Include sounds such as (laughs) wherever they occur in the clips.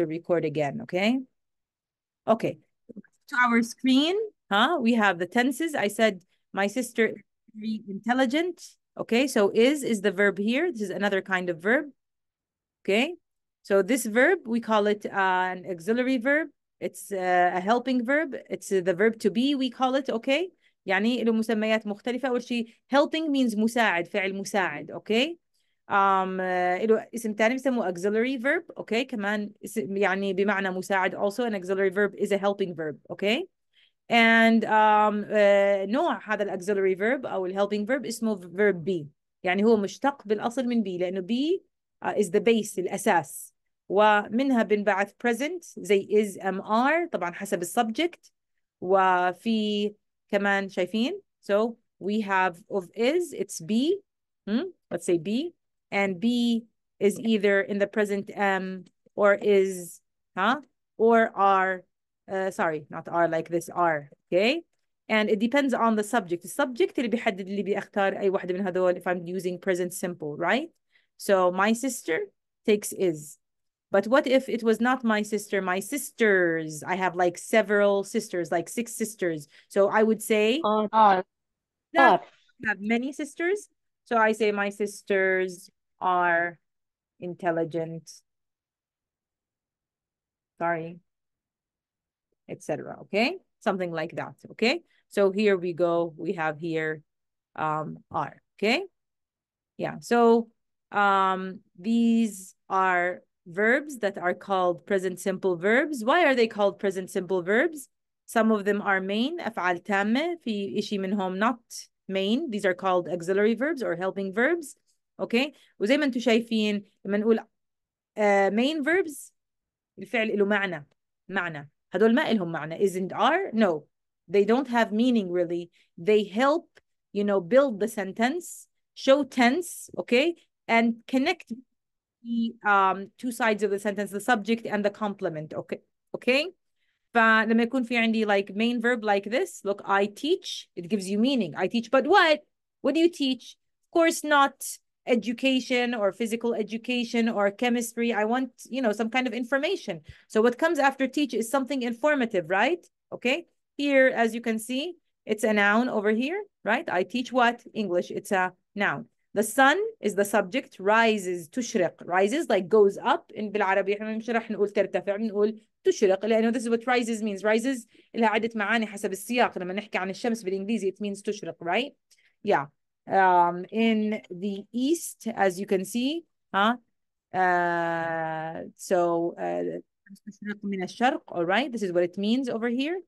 to record again, okay? Okay, to our screen, huh? We have the tenses. I said my sister is very intelligent, okay? So is is the verb here. This is another kind of verb, okay? So this verb, we call it uh, an auxiliary verb. It's uh, a helping verb. It's uh, the verb to be, we call it, okay? يعني له مسميات مختلفة. أول شيء helping means مساعد, فعل مساعد, okay? um, له اسم ثاني بسموه auxiliary verb اوكي okay. كمان اسم يعني بمعنى مساعد also an auxiliary verb is a helping verb اوكي okay. and um, uh, نوع هذا auxiliary verb او helping verb اسمه verb be يعني هو مشتق بالاصل من be لانه be uh, is the base الاساس ومنها بنبعث present زي is am are طبعا حسب السبجكت وفي كمان شايفين so we have of is it's be hmm? let's say be and B is either in the present M um, or is, huh? Or are, uh, sorry, not are like this, are, okay? And it depends on the subject. The subject اللي بيحدد اللي بيختار أي واحدة من هذول if I'm using present simple, right? So my sister takes is. But what if it was not my sister, my sisters? I have like several sisters, like six sisters. So I would say uh, uh, uh, I have many sisters. So I say my sisters are intelligent, sorry, etc. Okay, something like that. Okay, so here we go. We have here um, are. Okay, yeah. So um, these are verbs that are called present simple verbs. Why are they called present simple verbs? Some of them are main, أفعال تامة, في إشي منهم not main. These are called auxiliary verbs or helping verbs. اوكي وزي ما انتم شايفين لما نقول مين main verbs الفعل له معنى معنى هدول ما لهم معنى isn't are no they don't have meaning really they help you know build the sentence show tense okay and connect the um, two sides of the sentence the subject and the complement okay okay فلما يكون في عندي like main verb like this look I teach it gives you meaning I teach but what what do you teach of course not education or physical education or chemistry. I want, you know, some kind of information. So what comes after teach is something informative, right? Okay. Here, as you can see, it's a noun over here, right? I teach what? English. It's a noun. The sun is the subject, rises, تشرق, rises, like goes up. In بالعربي احنا مش راح نقول ترتفع, بنقول تشرق, لأنه this is what rises means. Rises لها عدة معاني حسب السياق. لما نحكي عن الشمس بالإنجليزي, it means تشرق, right? Yeah um, in the east, as you can see, huh? Uh, so, uh, all right, this is what it means over here.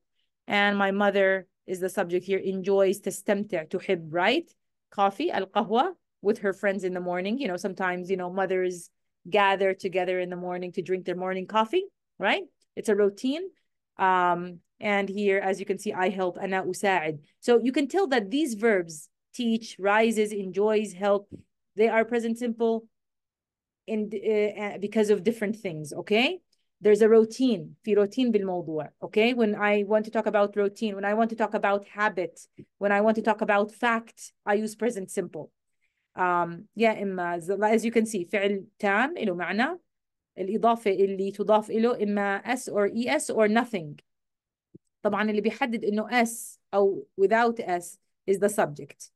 And my mother is the subject here, enjoys to تحب, right? Coffee, al-qahwa, with her friends in the morning. You know, sometimes, you know, mothers gather together in the morning to drink their morning coffee, right? It's a routine. Um, and here, as you can see, I help, ana usaid. So you can tell that these verbs teach, rises, enjoys, help. They are present simple and uh, eh, eh, because of different things, okay? There's a routine, في routine بالموضوع, okay? When I want to talk about routine, when I want to talk about habit, when I want to talk about fact, I use present simple. Um, إما as you can see فعل تام إلو معنى الإضافة اللي تضاف إلو إما s or es or nothing. طبعا اللي بيحدد إنه s أو without s is the subject.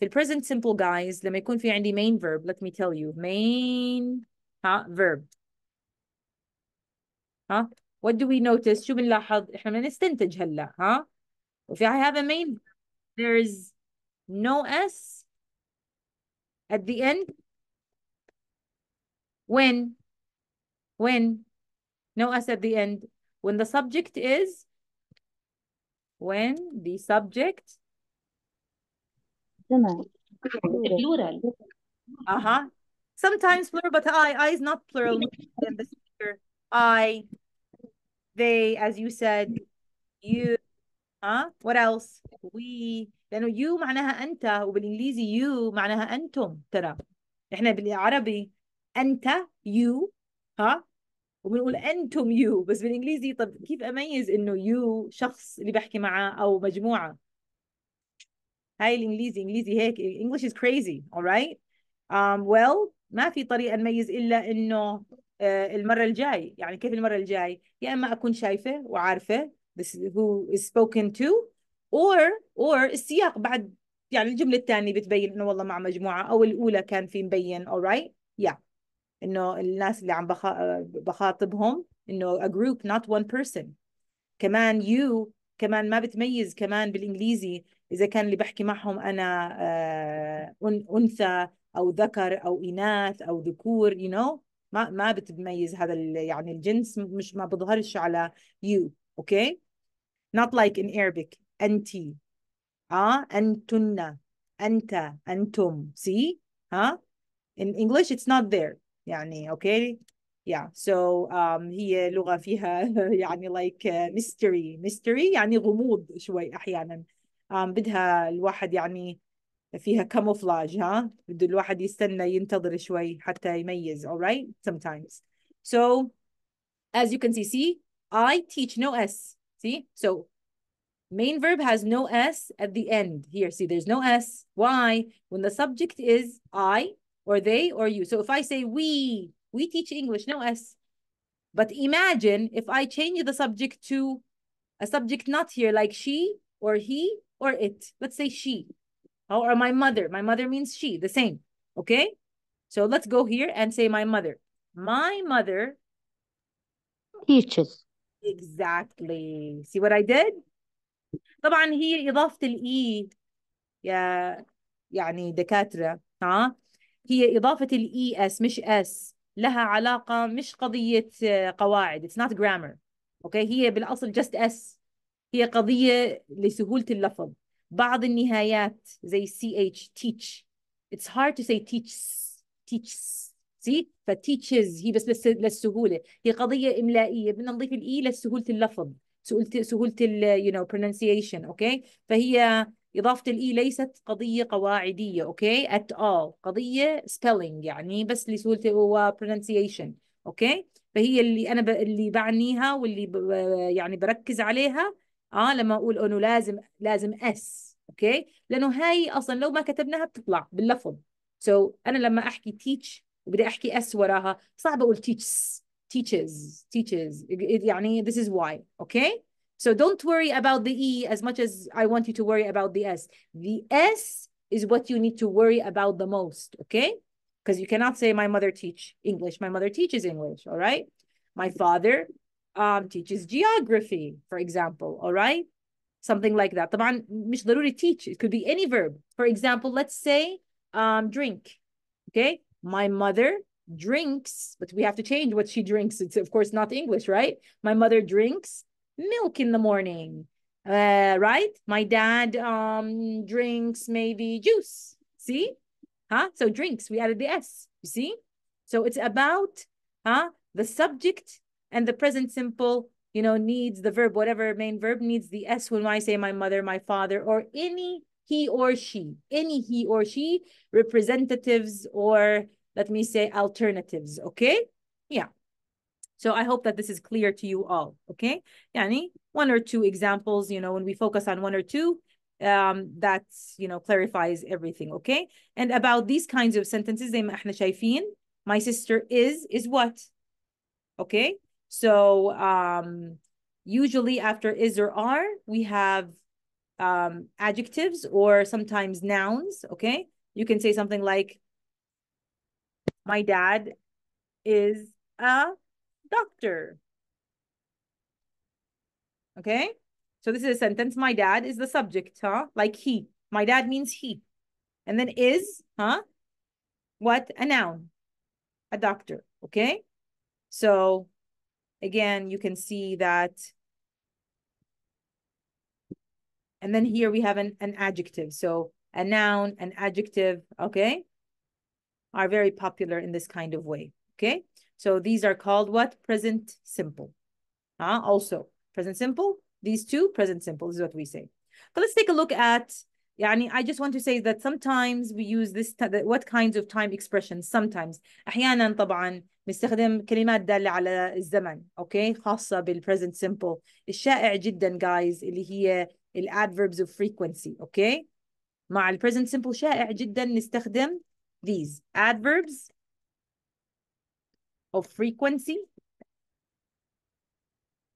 في present simple guys لما يكون في عندي main verb let me tell you main ها verb ها what do we notice شو بنلاحظ احنا بدنا نستنتج هلا ها if I have a main there's no s at the end when when no s at the end when the subject is when the subject plural اها uh-huh. sometimes plural but I I is not plural in the speaker I they as you said you huh? what else we then you معناها انت وبالانجليزي you معناها انتم ترى احنا بالعربي انت you ها وبنقول انتم you بس بالانجليزي طب كيف اميز انه you شخص اللي بحكي معاه او مجموعه هاي الانجليزي انجليزي هيك English is crazy alright um, well ما في طريقه نميز الا انه آه، المرة الجاي يعني كيف المرة الجاي يا إما أكون شايفة وعارفة this who is spoken to or or السياق بعد يعني الجملة الثانية بتبين إنه والله مع مجموعة أو الأولى كان في مبين alright yeah إنه الناس اللي عم بخاطبهم إنه a group not one person كمان you كمان ما بتميز كمان بالإنجليزي إذا كان اللي بحكي معهم أنا آه، أنثى أو ذكر أو إناث أو ذكور you know ما ما بتميز هذا يعني الجنس مش ما بظهرش على you okay not like in Arabic أنت آه أنتن أنت أنتم see ها huh? in English it's not there يعني okay yeah so um, هي لغة فيها (laughs) يعني like uh, mystery mystery يعني غموض شوي أحيانا بدها الواحد يعني فيها camouflage ها بده الواحد يستنى ينتظر شوي حتى يميز alright sometimes so as you can see see I teach no s see so main verb has no s at the end here see there's no s why when the subject is I or they or you so if I say we we teach English no s but imagine if I change the subject to a subject not here like she or he or it. Let's say she or my mother. My mother means she, the same. Okay? So let's go here and say my mother. My mother teaches. Exactly. See what I did? طبعا هي إضافة الإي يا يعني دكاترة ها هي إضافة الإي إس مش إس لها علاقة مش قضية قواعد it's not grammar okay هي بالأصل just S هي قضية لسهولة اللفظ بعض النهايات زي ch teach it's hard to say teaches teaches see فتيتشز هي بس للسهولة هي قضية إملائية بدنا نضيف الإي e لسهولة اللفظ سهولة سهولة ال you know pronunciation أوكي okay? فهي إضافة الإي e ليست قضية قواعدية أوكي okay? at all قضية spelling يعني بس لسهولة هو pronunciation أوكي okay? فهي اللي أنا ب... اللي بعنيها واللي ب... يعني بركز عليها اه لما اقول انه لازم لازم اس اوكي لانه هاي اصلا لو ما كتبناها بتطلع باللفظ سو so, انا لما احكي تيتش وبدي احكي اس وراها صعب اقول teaches teaches teaches يعني this is why okay so don't worry about the e as much as i want you to worry about the s the s is what you need to worry about the most okay because you cannot say my mother teach english my mother teaches english all right my father um, teaches geography, for example, all right? Something like that. طبعا مش literally teach. It could be any verb. For example, let's say um, drink, okay? My mother drinks, but we have to change what she drinks. It's of course not English, right? My mother drinks milk in the morning, uh, right? My dad um, drinks maybe juice, see? Huh? So drinks, we added the S, you see? So it's about huh, the subject and the present simple, you know, needs the verb, whatever main verb needs the S when I say my mother, my father, or any he or she, any he or she representatives or let me say alternatives, okay? Yeah. So I hope that this is clear to you all, okay? Yani, one or two examples, you know, when we focus on one or two, um, that's you know, clarifies everything, okay? And about these kinds of sentences, they ما احنا my sister is, is what? Okay? So um, usually after is or are, we have um, adjectives or sometimes nouns, okay? You can say something like, my dad is a doctor. Okay? So this is a sentence. My dad is the subject, huh? Like he. My dad means he. And then is, huh? What? A noun. A doctor. Okay? So Again, you can see that. And then here we have an, an adjective. So a noun, an adjective, okay, are very popular in this kind of way, okay? So these are called what? Present simple. Uh, also, present simple, these two, present simple is what we say. But let's take a look at يعني I just want to say that sometimes we use this what kinds of time expressions sometimes احيانا طبعا بنستخدم كلمات دالة على الزمن أوكي خاصة present simple الشائع جدا guys اللي هي adverbs of frequency أوكي مع present simple شائع جدا نستخدم these adverbs of frequency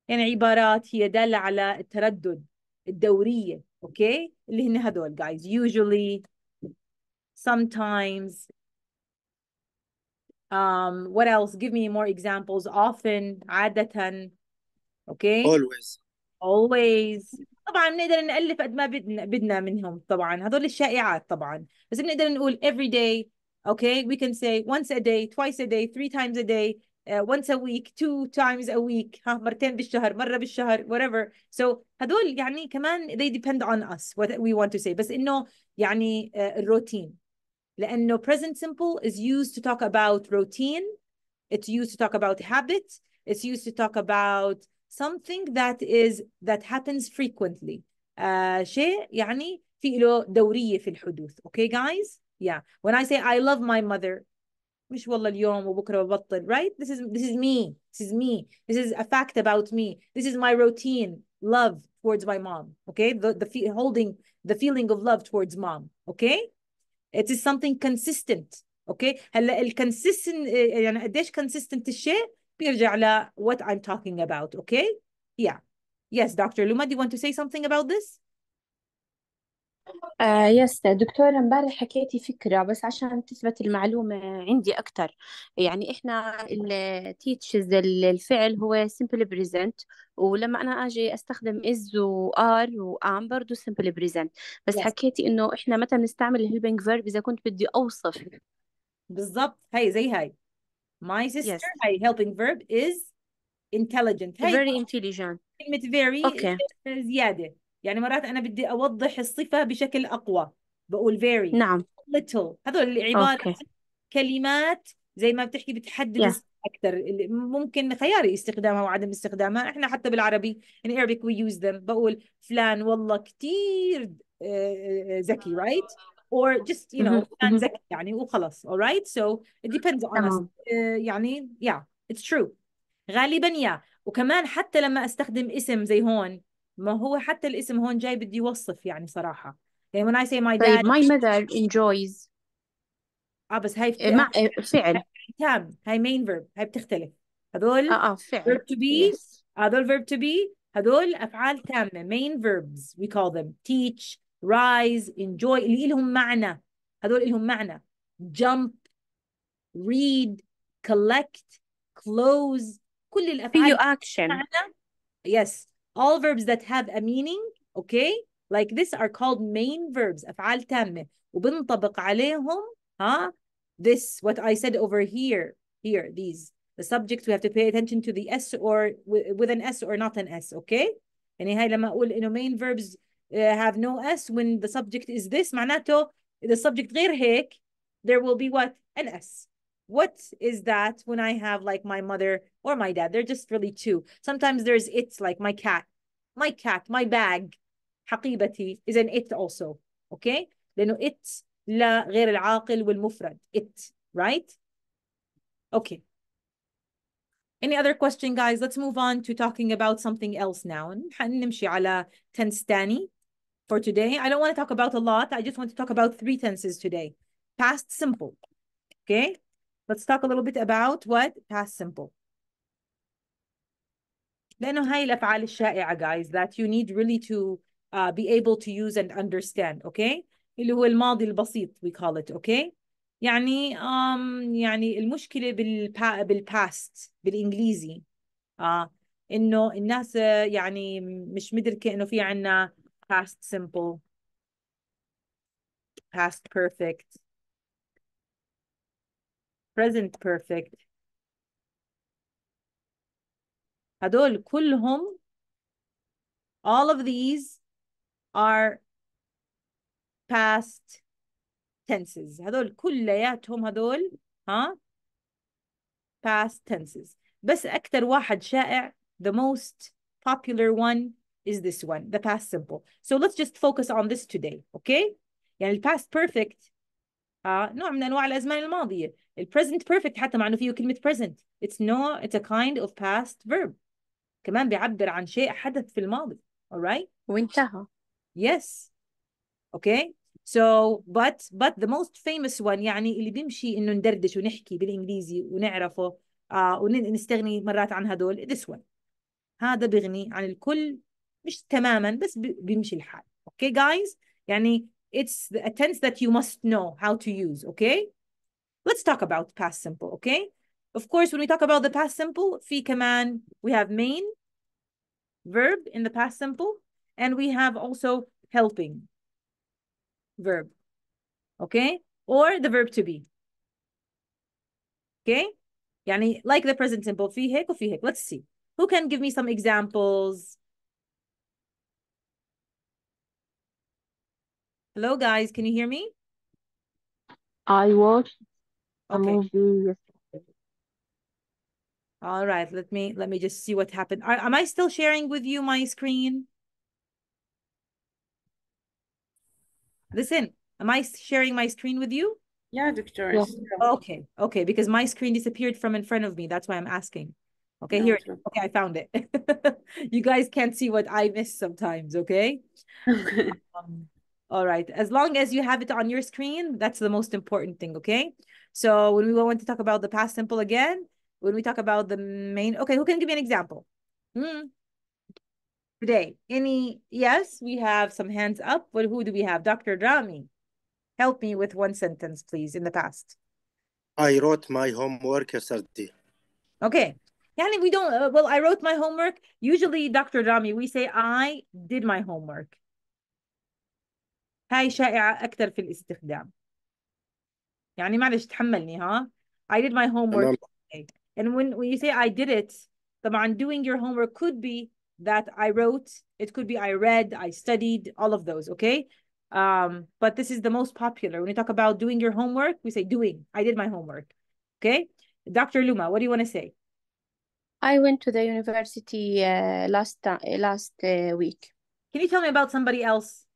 يعني عبارات هي دالة على التردد الدورية أوكي اللي هن هدول guys usually sometimes Um, what else? Give me more examples. Often, عادة. Okay. Always. Always. طبعا بنقدر نألف قد ما بدنا بدنا منهم طبعا هذول الشائعات طبعا بس بنقدر نقول every day okay we can say once a day twice a day three times a day uh, once a week two times a week ها مرتين بالشهر مرة بالشهر whatever so هذول يعني كمان they depend on us what we want to say بس إنه يعني uh, الروتين لأنه present simple is used to talk about routine. It's used to talk about habit. It's used to talk about something that is that happens frequently. Uh, شيء يعني في له دورية في الحدوث. Okay guys? Yeah. When I say I love my mother, مش والله اليوم وبكره ببطل right this is this is me this is me this is a fact about me this is my routine love towards my mom okay the the holding the feeling of love towards mom okay it is something consistent Okay. هلا الكونسيستنت يعني قديش consistent الشيء بيرجع ل what I'm talking about okay? yeah yes Dr. Luma do you want to say something about this آه يس دكتورة امبارح حكيتي فكرة بس عشان تثبت المعلومة عندي أكثر يعني إحنا التيتشز الفعل هو simple present ولما أنا أجي أستخدم is و are و am برضه simple present بس يس حكيتي إنه إحنا متى بنستعمل helping فيرب إذا كنت بدي أوصف بالضبط هي زي هاي my sister yes. هاي helping verb is intelligent هاي very intelligent كلمة very okay زيادة يعني مرات أنا بدي أوضح الصفة بشكل أقوى بقول very نعم little هذول عبارة أوكي. كلمات زي ما بتحكي بتحدد yeah. أكثر ممكن خياري استخدامها وعدم استخدامها إحنا حتى بالعربي in Arabic we use them بقول فلان والله كثير آه، آه، آه، ذكي رايت اور جست يو نو فلان ذكي يعني وخلص alright سو ات ديبيندز اون us يعني يا اتس ترو غالبا يا وكمان حتى لما استخدم اسم زي هون ما هو حتى الاسم هون جاي بدي يوصف يعني صراحة يعني when I say my طيب، dad طيب my (laughs) mother enjoys اه بس هاي إيه، إيه، فعل فعل تام هاي main verb هاي بتختلف هذول اه اه فعل verb to be yes. هذول verb to be هذول أفعال تامة main verbs we call them teach rise enjoy اللي لهم معنى هذول لهم معنى jump read collect close كل الأفعال فيه action معنى yes all verbs that have a meaning okay like this are called main verbs أفعال تامة وبنطبق عليهم ها this what I said over here here these the subject we have to pay attention to the S or with an S or not an S okay يعني هاي لما أقول إنه main verbs uh, have no S when the subject is this معناته the subject غير هيك there will be what an S what is that when I have like my mother or my dad? They're just really two. Sometimes there's it's like my cat, my cat, my bag. حقيبتي is an it also. Okay? لأنه it غير العاقل والمفرد. It. Right? Okay. Any other question, guys? Let's move on to talking about something else now. نمشي على tense Danny for today. I don't want to talk about a lot. I just want to talk about three tenses today. Past simple. Okay? Let's talk a little bit about what? Past simple. لأنه هاي الأفعال الشائعة guys that you need really to uh, be able to use and understand okay اللي هو الماضي البسيط we call it okay يعني um, يعني المشكلة بالبا, بالباست بالإنجليزي uh, إنه الناس يعني مش مدركة إنه في عنا past simple past perfect present perfect هدول كلهم all of these are past tenses هدول كلياتهم هدول ها past tenses بس أكثر واحد شائع the most popular one is this one the past simple so let's just focus on this today okay يعني past perfect ها uh, نوع من أنواع الأزمان الماضية البريزنت بيرفكت حتى مع انه فيه كلمه present it's no it's a kind of past verb كمان بيعبر عن شيء حدث في الماضي alright وانتهى yes okay So, but, but the most famous one يعني اللي بيمشي إنه ندردش ونحكي بالإنجليزي ونعرفه آه ونستغني مرات عن هدول this one. هذا بيغني عن الكل مش تماما بس بيمشي الحال. Okay guys؟ يعني it's a tense that you must know how to use. Okay؟ Let's talk about past simple, okay? Of course, when we talk about the past simple, fi kaman, we have main, verb in the past simple, and we have also helping verb, okay? Or the verb to be, okay? Yani like the present simple, hik or fi hik. Let's see. Who can give me some examples? Hello, guys. Can you hear me? I watched okay. All right, let me let me just see what happened. Are, am I still sharing with you my screen? Listen, am I sharing my screen with you? Yeah, doctor. Okay, okay, because my screen disappeared from in front of me. That's why I'm asking. Okay, no, here. okay, I found it. (laughs) you guys can't see what I miss sometimes. Okay. (laughs) um, all right. As long as you have it on your screen, that's the most important thing, okay? So when we want to talk about the past simple again, when we talk about the main, okay, who can give me an example? Hmm. Today, any, yes, we have some hands up. But who do we have? Dr. Rami, help me with one sentence, please, in the past. I wrote my homework yesterday. Okay. Yani we don't, uh, well, I wrote my homework. Usually, Dr. Rami, we say, I did my homework. هاي شائعة أكثر في الاستخدام يعني معلش تحملني ها I did my homework and when, when you say I did it طبعا doing your homework could be that I wrote it could be I read I studied all of those okay um, but this is the most popular when you talk about doing your homework we say doing I did my homework okay Dr. Luma what do you want to say I went to the university uh, last uh, last uh, week. Can you tell me about somebody else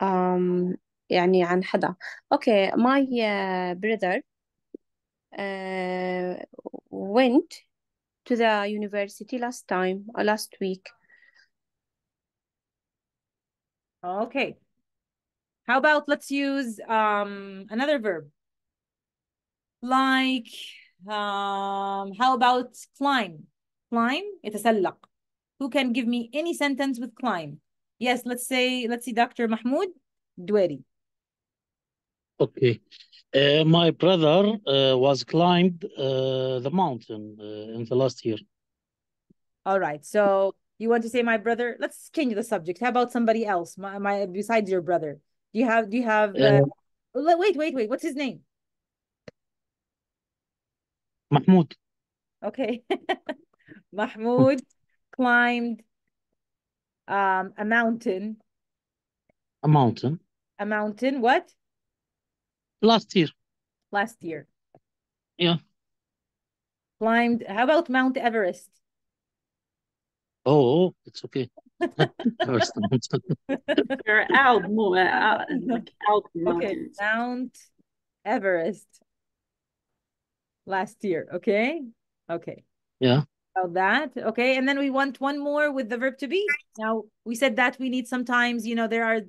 um, يعني عن حدا okay my uh, brother uh, went to the university last time uh, last week okay how about let's use um, another verb like um, how about climb climb يتسلق who can give me any sentence with climb Yes, let's say, let's see, Dr. Mahmoud Dweri. Okay. Uh, my brother uh, was climbed uh, the mountain uh, in the last year. All right. So you want to say my brother? Let's change the subject. How about somebody else? My, my besides your brother. Do you have? Do you have? Uh, uh, wait, wait, wait. What's his name? Mahmoud. Okay. (laughs) Mahmoud climbed um, a mountain. A mountain. A mountain. What? Last year. Last year. Yeah. Climbed. How about Mount Everest? Oh, it's okay. You're (laughs) (laughs) out, uh, out, out Okay, Mount Everest last year. Okay. Okay. Yeah about that. Okay. And then we want one more with the verb to be. Now, we said that we need sometimes, you know, there are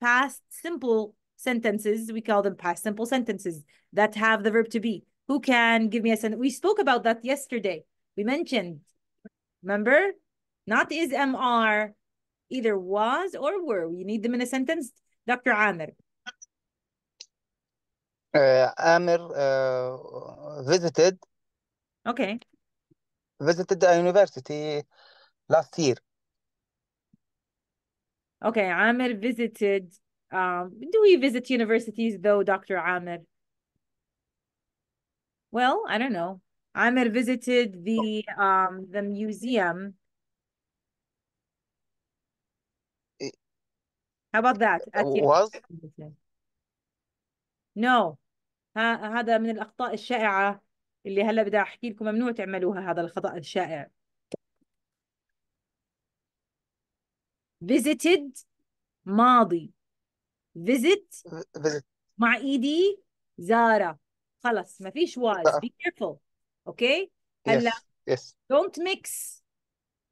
past simple sentences. We call them past simple sentences that have the verb to be. Who can give me a sentence? We spoke about that yesterday. We mentioned, remember? Not is MR, either was or were. You need them in a sentence. Dr. Amir. Uh, Amir uh, visited. Okay visited a university last year. Okay, Amir visited. Um, do we visit universities though, Dr. Amir? Well, I don't know. Amir visited the um the museum. Eh. How about that? Uh, was no هذا من الأخطاء الشائعة اللي هلا بدي احكي لكم ممنوع تعملوها هذا الخطا الشائع visited ماضي visit مع ايدي e زاره خلص ما فيش was be careful اوكي هلا yes. yes. don't mix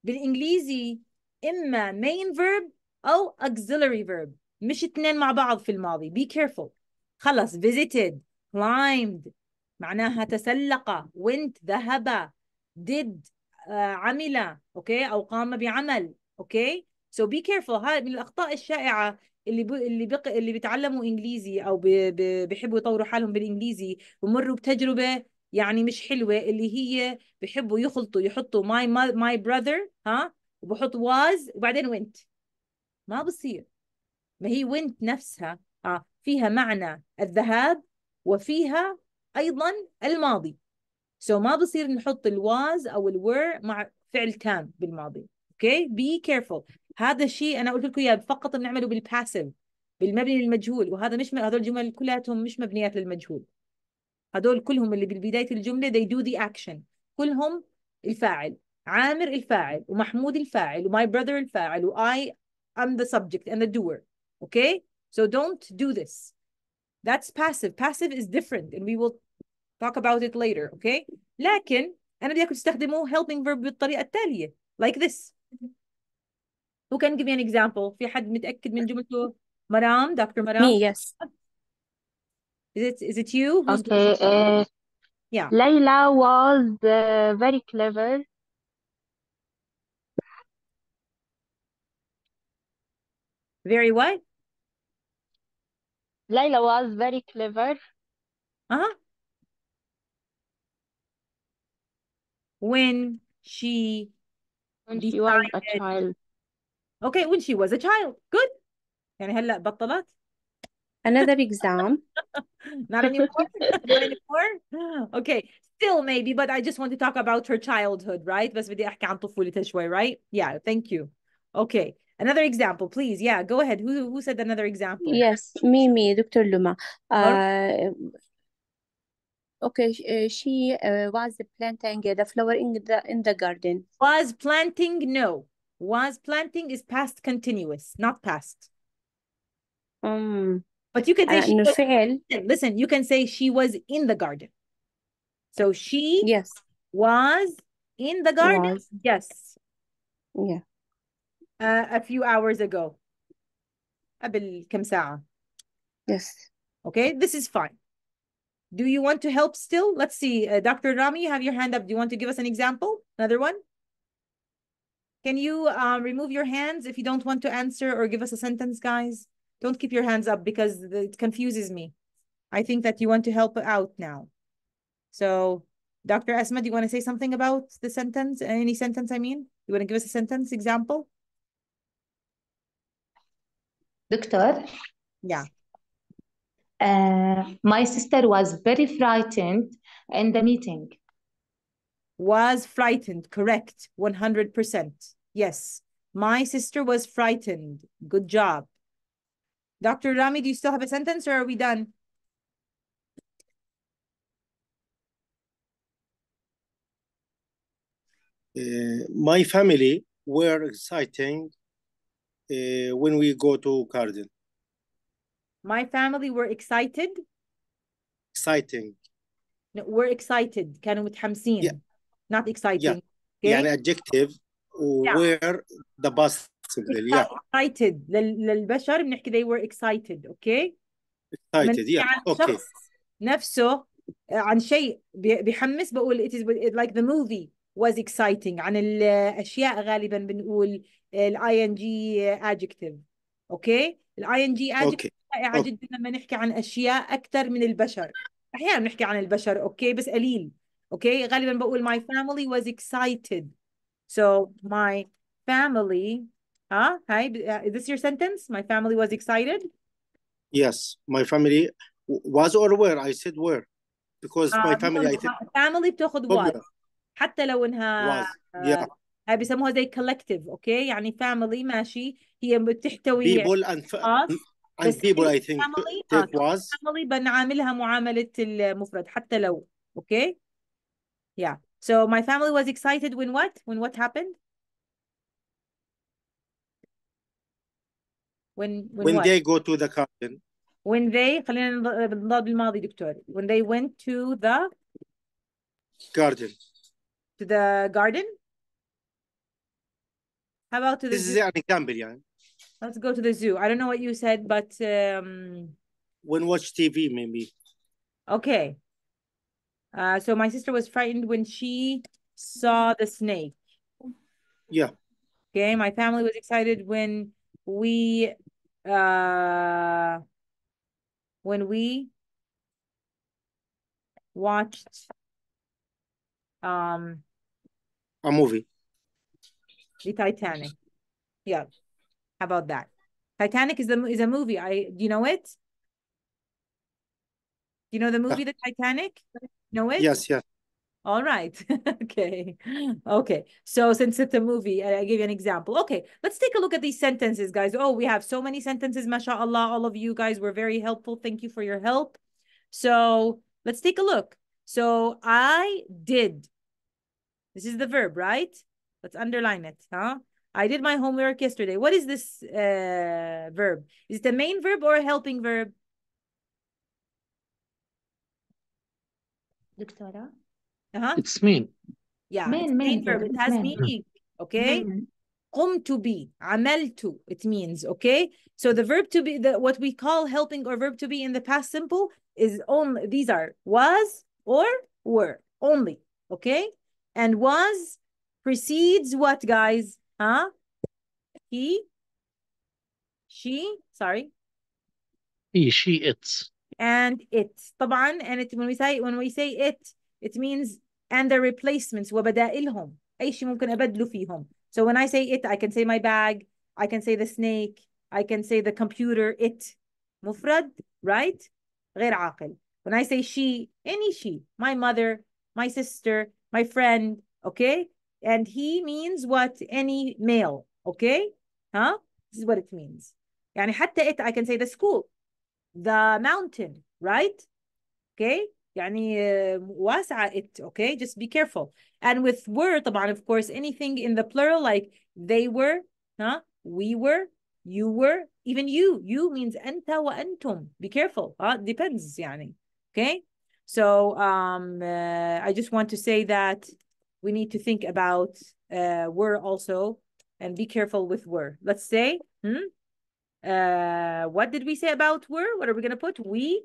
بالانجليزي اما main verb او auxiliary verb مش اثنين مع بعض في الماضي be careful خلص visited climbed معناها تسلق went ذهب did uh, عمل اوكي او قام بعمل اوكي so be careful هاي من الاخطاء الشائعه اللي بي اللي بق... اللي بيتعلموا انجليزي او ب... ب... بيحبوا يطوروا حالهم بالانجليزي ومروا بتجربه يعني مش حلوه اللي هي بحبوا يخلطوا يحطوا my my brother ها وبحط was وبعدين went ما بصير ما هي went نفسها اه فيها معنى الذهاب وفيها أيضا الماضي so ما بصير نحط الواز أو الور مع فعل تام بالماضي اوكي okay? كيرفول هذا الشيء أنا قلت لكم إياه فقط بنعمله بالباسيف بالمبني للمجهول وهذا مش م... هذول الجمل كلياتهم مش مبنيات للمجهول هذول كلهم اللي بالبداية الجملة they do the action كلهم الفاعل عامر الفاعل ومحمود الفاعل وماي brother الفاعل واي ام ذا سبجكت اند ذا دوور اوكي سو so don't do this That's passive. Passive is different and we will talk about it later, okay? لكن أنا بدي استخدمه helping verb بالطريقة التالية like this. Who can give me an example? في حد متأكد من جملته؟ Madam, Dr. Madam? Me, yes. Is it is it you? Who's okay. Uh, yeah. Layla was uh, very clever. Very what? Layla was very clever. Uh-huh. When she when decided... she was a child. Okay, when she was a child. Good. يعني هلا بطلت. Another exam. (laughs) Not anymore. (laughs) Not anymore. Okay. Still maybe, but I just want to talk about her childhood, right? بس بدي احكي عن طفولتها شوي, right? Yeah, thank you. Okay. Another example, please. Yeah, go ahead. Who who said another example? Yes, me, me, Dr. Luma. Uh, okay, she, uh, she uh, was planting the flower in the in the garden. Was planting? No, was planting is past continuous, not past. Um, but you can say uh, she was, listen, you can say she was in the garden. So she yes was in the garden. Was. Yes. Yeah uh, a few hours ago قبل كم ساعة yes okay this is fine do you want to help still let's see uh, Dr. Rami you have your hand up do you want to give us an example another one can you uh, remove your hands if you don't want to answer or give us a sentence guys don't keep your hands up because it confuses me I think that you want to help out now so Dr. Esma, do you want to say something about the sentence? Any sentence, I mean? You want to give us a sentence example? Doctor? Yeah. Uh, my sister was very frightened in the meeting. Was frightened, correct, 100%. Yes, my sister was frightened. Good job. Dr. Rami, do you still have a sentence or are we done? Uh, my family were exciting uh, when we go to garden. My family were excited. Exciting. No, we're excited. كانوا متحمسين. Yeah. Not exciting. Yeah. Okay. يعني adjective yeah. where the bus Yeah. Excited. للبشر بنحكي they were excited. Okay. Excited. Yeah. Okay. نفسه عن شيء بيحمس بقول it is like the movie was exciting عن الاشياء غالبا بنقول الاي ان جي ادجكتيف اوكي الاي ان جي ادجكتيف رائعه جدا لما نحكي عن اشياء اكثر من البشر احيانا بنحكي عن البشر اوكي بس قليل اوكي غالبا بقول my family was excited so my family اه هاي is this your sentence my family was excited yes my family was or were I said were because آه my family I think family بتاخذ was حتى لو انها was yeah هاي آه، بيسموها زي كولكتيف اوكي يعني فاميلي ماشي هي بتحتوي بيبول اند and people I think it آه، بنعاملها معاملة المفرد حتى لو اوكي يا سو ماي فاميلي واز اكسايتد وين وات وين وات هابند when when, when they go to the garden when they خلينا نضرب بالماضي دكتور when they went to the garden to the garden How about to the this zoo? is an example, yeah. Let's go to the zoo. I don't know what you said, but um when watch TV maybe. Okay. Uh so my sister was frightened when she saw the snake. Yeah. Okay, my family was excited when we uh when we watched um a movie the Titanic. Yeah. How about that? Titanic is the is a movie. I do you know it? You know the movie The Titanic? Know it? Yes, yes. All right. (laughs) okay. Okay. So since it's a movie, I give you an example. Okay. Let's take a look at these sentences, guys. Oh, we have so many sentences. mashallah. all of you guys were very helpful. Thank you for your help. So let's take a look. So I did. This is the verb, right? Let's underline it, huh? I did my homework yesterday. What is this uh, verb? Is it a main verb or a helping verb? Doctora? Uh-huh. It's mean. Yeah, main, it's main, main verb. It has main. meaning, okay? Main. to be, to. it means, okay? So the verb to be, the, what we call helping or verb to be in the past simple is only, these are was or were, only, okay? And was precedes what, guys? Huh? He, she, sorry. He, she, it's. And it. طبعا, and it, when we say when we say it, it means and the replacements وبدائلهم أي شيء ممكن أبدله فيهم. So when I say it, I can say my bag, I can say the snake, I can say the computer, it. مفرد, right? غير عاقل. When I say she, any she, my mother, my sister, my friend, okay? And he means what? Any male. Okay? Huh? This is what it means. يعني حتى it, I can say the school, the mountain, right? Okay? يعني um, واسعة it, okay? Just be careful. And with were, طبعا, of course, anything in the plural, like they were, huh? we were, you were, even you. You means أنت وأنتم. Be careful. Uh, depends يعني. Okay? So um, uh, I just want to say that we need to think about uh, were also and be careful with were. Let's say, hmm? uh, what did we say about were? What are we going to put? We,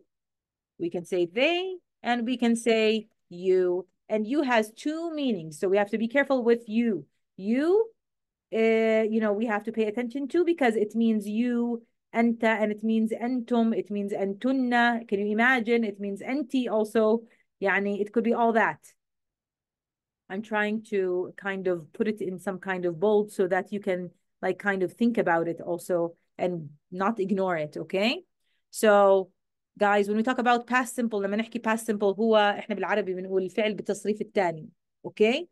we can say they, and we can say you. And you has two meanings, so we have to be careful with you. You, uh, you know, we have to pay attention to because it means you, "enta," and it means "entum." it means "entunna." Can you imagine? It means "enti" also. Yani, it could be all that. I'm trying to kind of put it in some kind of bold so that you can like kind of think about it also and not ignore it, okay? So guys, when we talk about past simple, لما نحكي past simple هو احنا بالعربي بنقول الفعل بالتصريف الثاني, okay?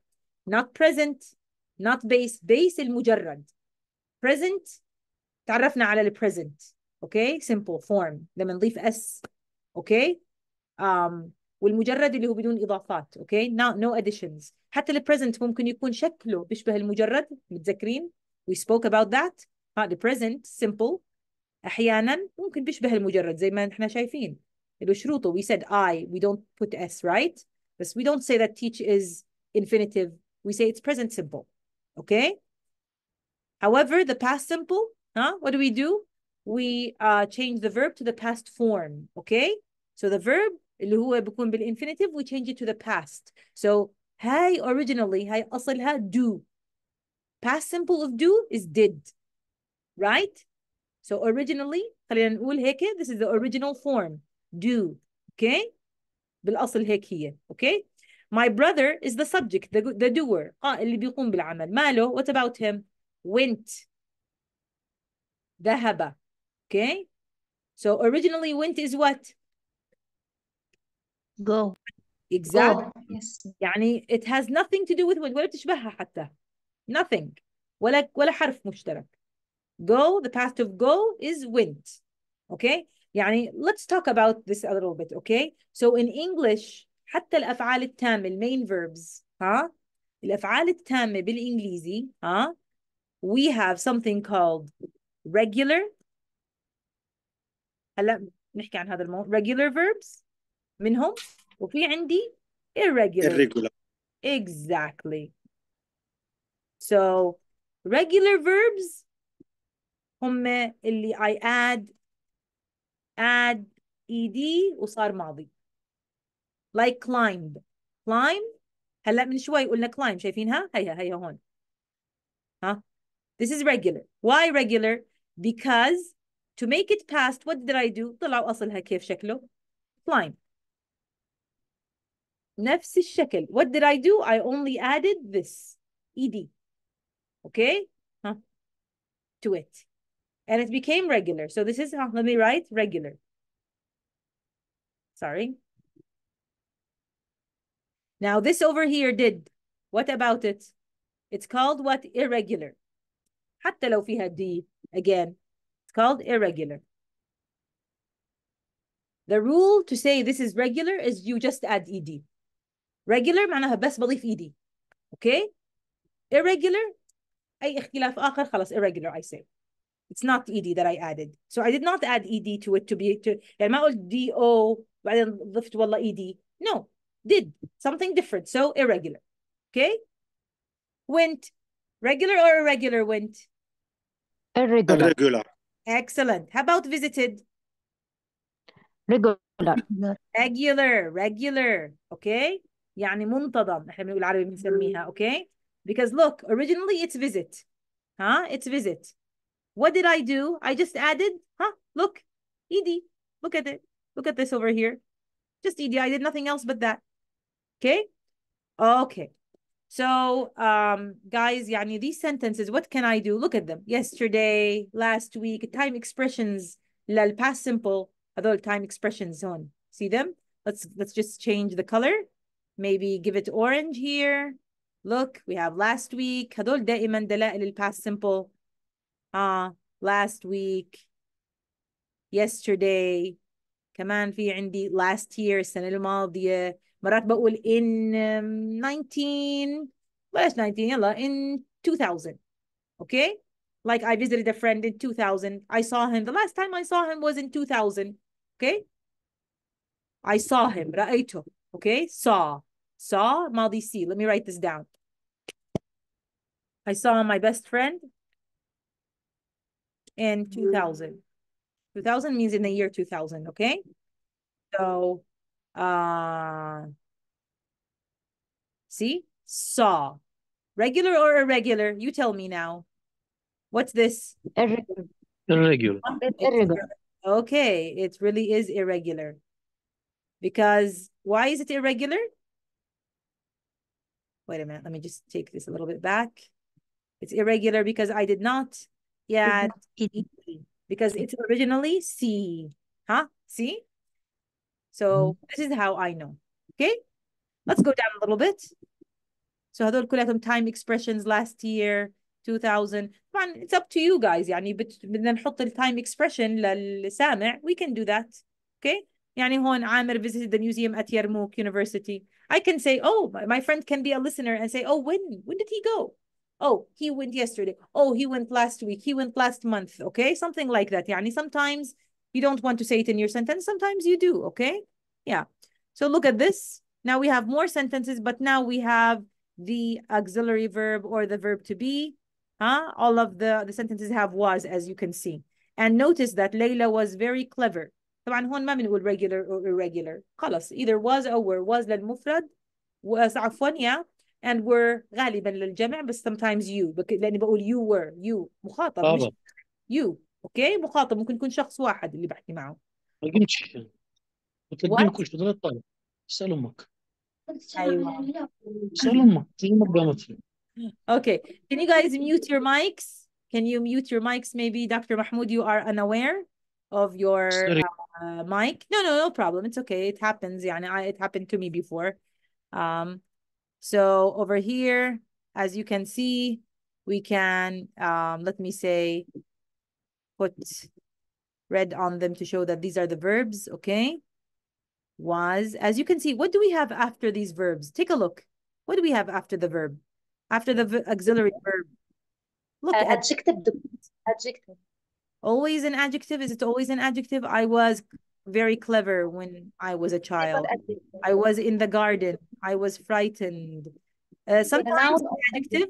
Not present, not base, base المجرد. Present, تعرفنا على the present, okay? Simple form, لما نضيف s, okay? Um, والمجرد اللي هو بدون إضافات, okay? Not, no additions. حتى البريزنت ممكن يكون شكله بيشبه المجرد متذكرين we spoke about that ها present simple احيانا ممكن بيشبه المجرد زي ما احنا شايفين له شروطه we said I we don't put S right بس we don't say that teach is infinitive we say it's present simple okay however the past simple huh what do we do we uh, change the verb to the past form okay so the verb اللي هو بيكون بالinfinitive we change it to the past so هاي originally هاي أصلها do past simple of do is did right so originally خلينا نقول هيك this is the original form do okay بالأصل هيك هي okay my brother is the subject the, the doer اه اللي بيقوم بالعمل ماله what about him went ذهب okay so originally went is what go exactly oh, yes. يعني it has nothing to do with ولا بتشبهها حتى nothing ولا ولا حرف مشترك go the past of go is went okay يعني let's talk about this a little bit okay so in English حتى الأفعال التامة main verbs ها الأفعال التامة بالإنجليزي ها we have something called regular هلا نحكي عن هذا الموضوع regular verbs منهم وفي عندي irregular. Irregular. Exactly. So regular verbs هم اللي I add add ed وصار ماضي. Like climbed. Climb هلا من شوي قلنا climb شايفينها؟ هيها هيها هون. ها؟ This is regular. Why regular? Because to make it past what did I do؟ طلعوا أصلها كيف شكله؟ climb. نفس الشكل what did I do I only added this ed okay huh to it and it became regular so this is huh, let me write regular sorry now this over here did what about it it's called what irregular حتى لو فيها d again it's called irregular the rule to say this is regular is you just add ed regular معناها بس بضيف ايدي okay? irregular اي اختلاف اخر خلاص irregular I say it's not ed that I added so I did not add ed to it to be to يعني ما قلت do بعدين ضفت والله ed no did something different so irregular okay went regular or irregular went irregular irregular excellent how about visited regular regular regular okay يعني منتظم احنا بنقول بالعربي بنسميها اوكي because look originally it's visit ها huh? it's visit what did I do I just added huh look ED look at it look at this over here just ED I did nothing else but that okay okay so, um, guys, يعني these sentences, what can I do? Look at them. Yesterday, last week, time expressions, لل past simple, هذول time expressions on. See them? Let's let's just change the color maybe give it orange here. Look, we have last week. هدول دائما دلائل الباست simple. Uh, last week, yesterday. كمان في عندي last year السنة الماضية. مرات بقول in um, 19 بلاش 19 يلا in 2000. Okay? Like I visited a friend in 2000. I saw him. The last time I saw him was in 2000. Okay? I saw him. رأيته. Okay? Saw saw ماضي C let me write this down I saw my best friend in 2000 2000 means in the year 2000 okay so uh see saw regular or irregular you tell me now what's this irregular irregular, it's irregular. okay it really is irregular because why is it irregular Wait a minute, let me just take this a little bit back. It's irregular because I did not yet because it's originally C. Huh? See? So mm-hmm. this is how I know. Okay? Let's go down a little bit. So هذول them? time expressions last year 2000 it's up to you guys يعني then بدنا نحط time expression للسامع we can do that okay يعني هون عامر visited the museum at Yarmouk University I can say, oh, my friend can be a listener and say, oh, when when did he go? Oh, he went yesterday. Oh, he went last week. He went last month. Okay, something like that. Yeah, sometimes you don't want to say it in your sentence. Sometimes you do. Okay, yeah. So look at this. Now we have more sentences, but now we have the auxiliary verb or the verb to be. Huh? All of the, the sentences have was, as you can see. And notice that Layla was very clever. طبعا هون ما بنقول regular or irregular خلص either was or were was للمفرد was عفوا yeah and were غالبا للجمع بس sometimes you لأني بقول you were you مخاطب طبعا. مش you أوكي مخاطب ممكن يكون شخص واحد اللي بحكي معه ما قمتش بتقدم كل شيء الطالب اسأل أمك أيوة اسأل أمك اسال امك قامت Okay, can you guys mute your mics? Can you mute your mics? Maybe Dr. Mahmoud, you are unaware of your. Sorry. uh, Mike, no, no, no problem. It's okay. It happens. Yeah, I, it happened to me before. Um, so over here, as you can see, we can, um, let me say, put red on them to show that these are the verbs, okay? Was, as you can see, what do we have after these verbs? Take a look. What do we have after the verb? After the auxiliary verb? Look, uh, adjective. Adjective always an adjective is it always an adjective i was very clever when i was a child i was in the garden i was frightened uh, sometimes an adjective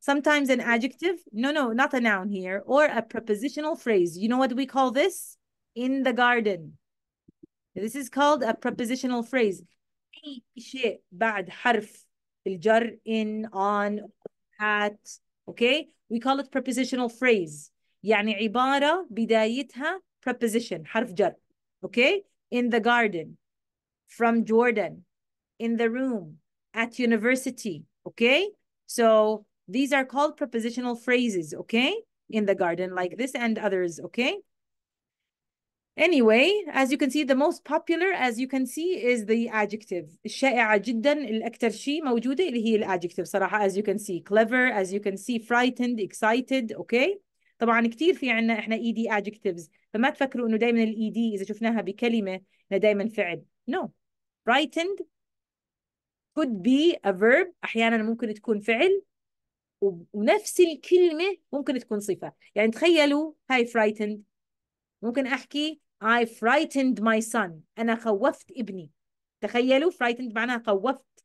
sometimes an adjective no no not a noun here or a prepositional phrase you know what we call this in the garden this is called a prepositional phrase شيء بعد حرف الجر in on at okay we call it prepositional phrase يعني عبارة بدايتها preposition حرف جر okay in the garden from Jordan in the room at university okay so these are called prepositional phrases okay in the garden like this and others okay Anyway, as you can see, the most popular, as you can see, is the adjective. الشائعة جدا الأكثر شيء موجودة اللي هي الادجective صراحة, as you can see. Clever, as you can see, frightened, excited, okay? طبعا كثير في عندنا احنا اي دي ادجكتيفز فما تفكروا انه دائما الاي دي e اذا شفناها بكلمه انها دائما فعل no frightened could be a verb احيانا ممكن تكون فعل ونفس الكلمه ممكن تكون صفه يعني تخيلوا هاي frightened ممكن احكي I frightened my son انا خوفت ابني تخيلوا frightened معناها خوفت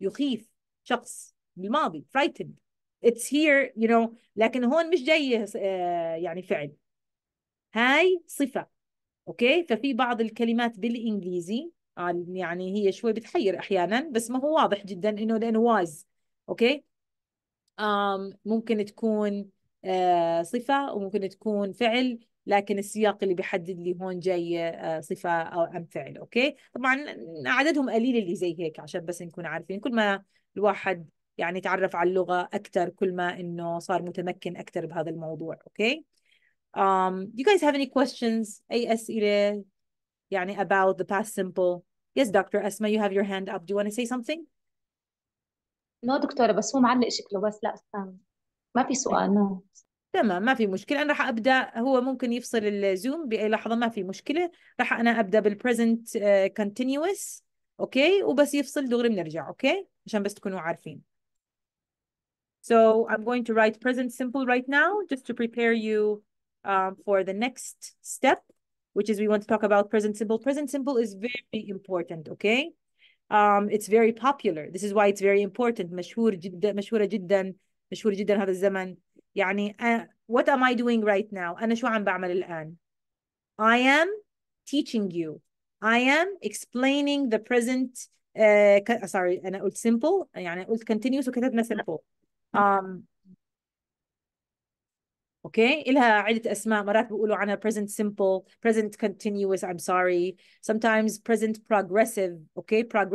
يخيف شخص بالماضي frightened it's here you know لكن هون مش جاي آه، يعني فعل هاي صفة اوكي ففي بعض الكلمات بالانجليزي يعني هي شوي بتحير احيانا بس ما هو واضح جدا انه لانه واز اوكي um, ممكن تكون uh, صفة وممكن تكون فعل لكن السياق اللي بيحدد لي هون جاي آه، صفة أو أم فعل أوكي طبعا عددهم قليل اللي زي هيك عشان بس نكون عارفين كل ما الواحد يعني تعرف على اللغة أكثر كل ما إنه صار متمكن أكثر بهذا الموضوع أوكي okay? um, you guys have any questions أي أسئلة يعني about the past simple yes Dr. Asma you have your hand up do you want to say something no دكتورة بس هو معلق شكله بس لا استنى آه، ما في سؤال no تمام ما في مشكلة أنا راح أبدأ هو ممكن يفصل الزوم بأي لحظة ما في مشكلة راح أنا أبدأ بالبريزنت كونتينيوس آه، أوكي وبس يفصل دغري بنرجع أوكي عشان بس تكونوا عارفين So I'm going to write present simple right now just to prepare you um, for the next step, which is we want to talk about present simple. Present simple is very important, okay? Um, it's very popular. This is why it's very important. مشهور جدا جدا مشهور جدا هذا الزمن. يعني uh, what am I doing right now? أنا شو عم بعمل الآن? I am teaching you. I am explaining the present uh, sorry أنا قلت simple يعني قلت continuous وكتبنا simple um, اوكي إلها عدة أسماء مرات بيقولوا عنها present simple present continuous I'm sorry sometimes present progressive okay? progressive